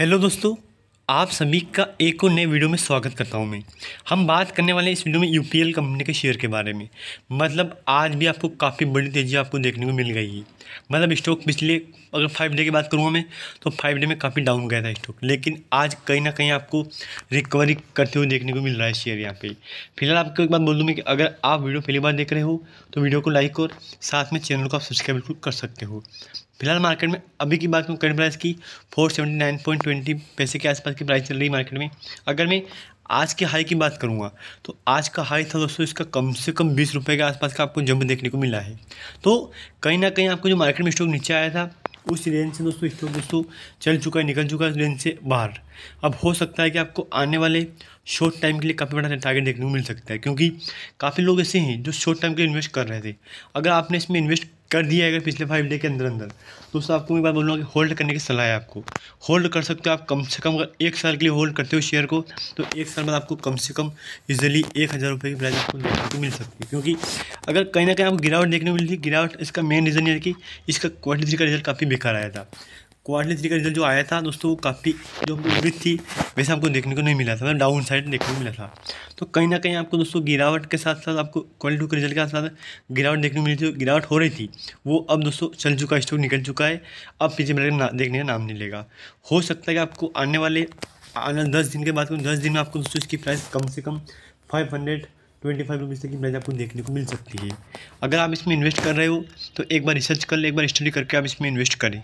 hello दोस्तों आप सभी का एक और नए वीडियो में स्वागत करता हूं मैं हम बात करने वाले हैं इस वीडियो में यूपीएल कंपनी के शेयर के बारे में मतलब आज भी आपको काफ़ी बड़ी तेज़ी आपको देखने को मिल गई है मतलब स्टॉक पिछले अगर फाइव डे की बात करूँगा मैं तो फाइव डे में काफ़ी डाउन गया था स्टॉक लेकिन आज कहीं ना कहीं आपको रिकवरी करते हुए देखने को मिल रहा है शेयर यहाँ पे फिलहाल आपको एक बात बोल दूँ मैं कि अगर आप वीडियो पहली बार देख रहे हो तो वीडियो को लाइक और साथ में चैनल को आप सब्सक्राइब बिल्कुल कर सकते हो फिलहाल मार्केट में अभी की बात करूँ करेंट प्राइस की four seventy nine point twenty पैसे के आसपास की प्राइस चल रही है मार्केट में अगर मैं आज के हाई की बात करूँगा तो आज का हाई था दोस्तों इसका कम से कम बीस रुपये के आसपास का आपको जंप देखने को मिला है तो कहीं ना कहीं आपको जो मार्केट में स्टॉक नीचे आया था उस रेंज से दोस्तों स्टॉक दोस्तों चल चुका है निकल चुका है रेंज से बाहर अब हो सकता है कि आपको आने वाले शॉर्ट टाइम के लिए काफ़ी बड़ा टारगेट देखने को मिल सकता है क्योंकि काफ़ी लोग ऐसे हैं जो शॉर्ट टाइम के लिए इन्वेस्ट कर रहे थे अगर आपने इसमें इन्वेस्ट कर दिया है अगर पिछले फाइव डे के अंदर अंदर दोस्तों आपको मैं बात बोल रहा हूँ कि होल्ड करने की सलाह है आपको होल्ड कर सकते हो आप कम से कम अगर एक साल के लिए होल्ड करते हो शेयर को तो एक साल बाद आपको कम से कम इजिली एक हज़ार रुपये की प्राइस आपको देखने को मिल सकती है क्योंकि अगर कहीं ना कहीं आपको गिरावट देखने को मिलती है गिरावट इसका मेन रीज़न ये है कि इसका क्वालिटी का रिजल्ट काफ़ी बेकार आया था क्वार्टली थ्री का रिजल्ट जो आया था दोस्तों वो काफ़ी जो उम्मीद थी वैसे आपको देखने को नहीं मिला था मतलब डाउन साइड देखने को मिला था तो कहीं ना कहीं आपको दोस्तों गिरावट के साथ साथ आपको क्वालिटी टू के रिजल्ट के साथ साथ गिरावट देखने को मिली थी गिरावट हो रही थी वो अब दोस्तों चल चुका है स्टॉक निकल चुका है अब पीछे मेरे देखने का नाम नहीं लेगा हो सकता है कि आपको आने वाले आने दस दिन के बाद दस दिन में आपको दोस्तों इसकी प्राइस कम से कम five hundred twenty five rupees तक की प्राइस आपको देखने को मिल सकती है अगर आप इसमें इन्वेस्ट कर रहे हो तो एक बार रिसर्च कर ले एक बार स्टडी करके आप इसमें इन्वेस्ट करें